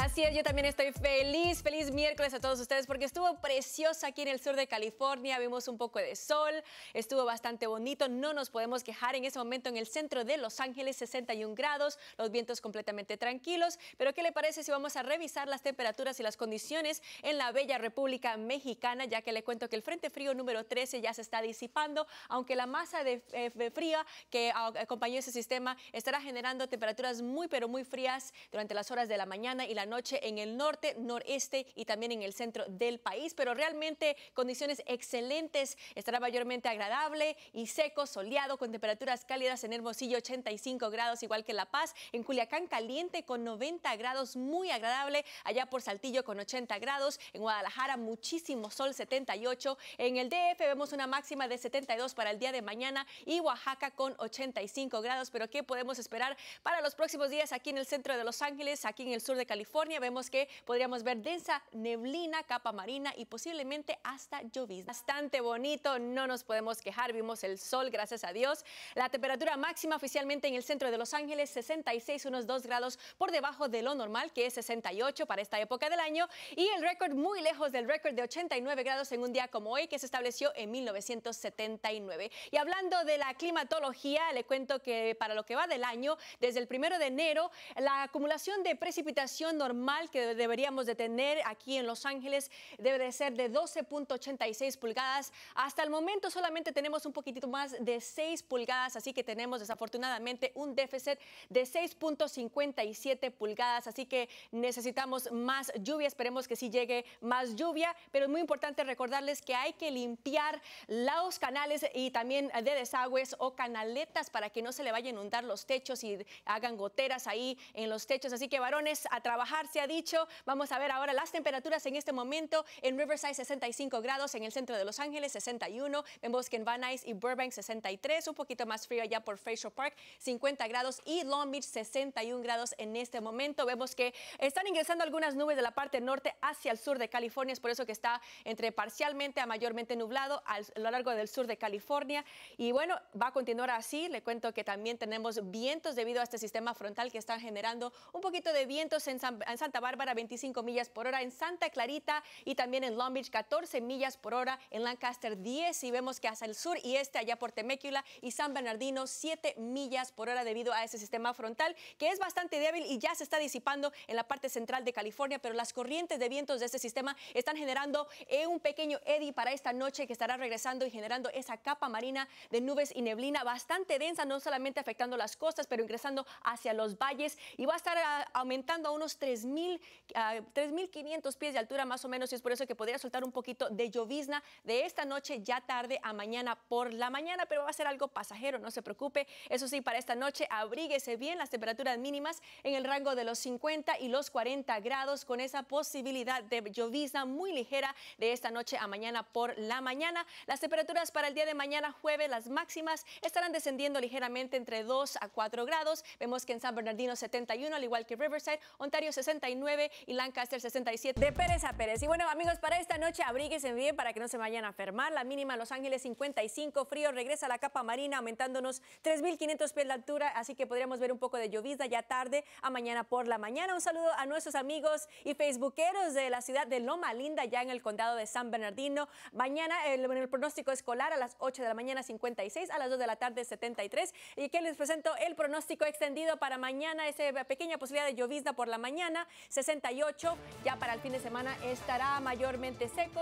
Así es, yo también estoy feliz, feliz miércoles a todos ustedes porque estuvo preciosa aquí en el sur de California, vimos un poco de sol, estuvo bastante bonito, no nos podemos quejar en ese momento en el centro de Los Ángeles, 61 grados, los vientos completamente tranquilos, pero ¿qué le parece si vamos a revisar las temperaturas y las condiciones en la bella República Mexicana, ya que le cuento que el Frente Frío número 13 ya se está disipando, aunque la masa de, frío eh, fría que acompañó ese sistema estará generando temperaturas muy pero muy frías durante las horas de la mañana y la noche en el norte, noreste y también en el centro del país, pero realmente condiciones excelentes. Estará mayormente agradable y seco, soleado, con temperaturas cálidas en Hermosillo 85 grados, igual que La Paz. En Culiacán caliente con 90 grados, muy agradable. Allá por Saltillo con 80 grados. En Guadalajara muchísimo sol, 78. En el DF vemos una máxima de 72 para el día de mañana y Oaxaca con 85 grados. Pero ¿qué podemos esperar para los próximos días aquí en el centro de Los Ángeles, aquí en el sur de California? vemos que podríamos ver densa neblina, capa marina y posiblemente hasta llovizna. Bastante bonito, no nos podemos quejar, vimos el sol, gracias a Dios. La temperatura máxima oficialmente en el centro de Los Ángeles 66, unos 2 grados por debajo de lo normal, que es 68 para esta época del año, y el récord muy lejos del récord de 89 grados en un día como hoy, que se estableció en 1979. Y hablando de la climatología, le cuento que para lo que va del año, desde el primero de enero, la acumulación de precipitación normal que deberíamos de tener aquí en Los Ángeles debe de ser de 12.86 pulgadas. Hasta el momento solamente tenemos un poquitito más de 6 pulgadas, así que tenemos desafortunadamente un déficit de 6.57 pulgadas, así que necesitamos más lluvia, esperemos que sí llegue más lluvia, pero es muy importante recordarles que hay que limpiar los canales y también de desagües o canaletas para que no se le vaya a inundar los techos y hagan goteras ahí en los techos, así que varones a trabajar se ha dicho. Vamos a ver ahora las temperaturas en este momento. En Riverside 65 grados, en el centro de Los Ángeles 61. Vemos que en Van Nuys y Burbank 63, un poquito más frío allá por Fraser Park 50 grados y Long Beach 61 grados en este momento. Vemos que están ingresando algunas nubes de la parte norte hacia el sur de California, es por eso que está entre parcialmente a mayormente nublado a lo largo del sur de California. Y bueno, va a continuar así. Le cuento que también tenemos vientos debido a este sistema frontal que están generando un poquito de vientos en San en Santa Bárbara 25 millas por hora, en Santa Clarita y también en Long Beach 14 millas por hora, en Lancaster 10 y vemos que hacia el sur y este allá por Temecula y San Bernardino 7 millas por hora debido a ese sistema frontal que es bastante débil y ya se está disipando en la parte central de California, pero las corrientes de vientos de este sistema están generando eh, un pequeño eddy para esta noche que estará regresando y generando esa capa marina de nubes y neblina bastante densa, no solamente afectando las costas, pero ingresando hacia los valles y va a estar ah, aumentando a unos 3.500 ah, pies de altura más o menos y es por eso que podría soltar un poquito de llovizna de esta noche ya tarde a mañana por la mañana, pero va a ser algo pasajero, no se preocupe. Eso sí, para esta noche abríguese bien las temperaturas mínimas en el rango de los 50 y los 40 grados con esa posibilidad de llovizna muy ligera de esta noche a mañana por la mañana. Las temperaturas para el día de mañana jueves, las máximas estarán descendiendo ligeramente entre 2 a 4 grados. Vemos que en San Bernardino 71, al igual que Riverside, Ontario 69 y Lancaster 67. De Pérez a Pérez. Y bueno, amigos, para esta noche abríguense bien para que no se vayan a enfermar. La mínima Los Ángeles 55, frío, regresa la capa marina aumentándonos 3.500 pies de altura, así que podríamos ver un poco de llovizna ya tarde a mañana por la mañana. Un saludo a nuestros amigos y facebookeros de la ciudad de Loma Linda, ya en el condado de San Bernardino. Mañana el, el pronóstico escolar a las 8 de la mañana 56, a las 2 de la tarde 73. Y que les presento el pronóstico extendido para mañana, esa pequeña posibilidad de llovizna por la mañana 68. Ya para el fin de semana estará mayormente seco.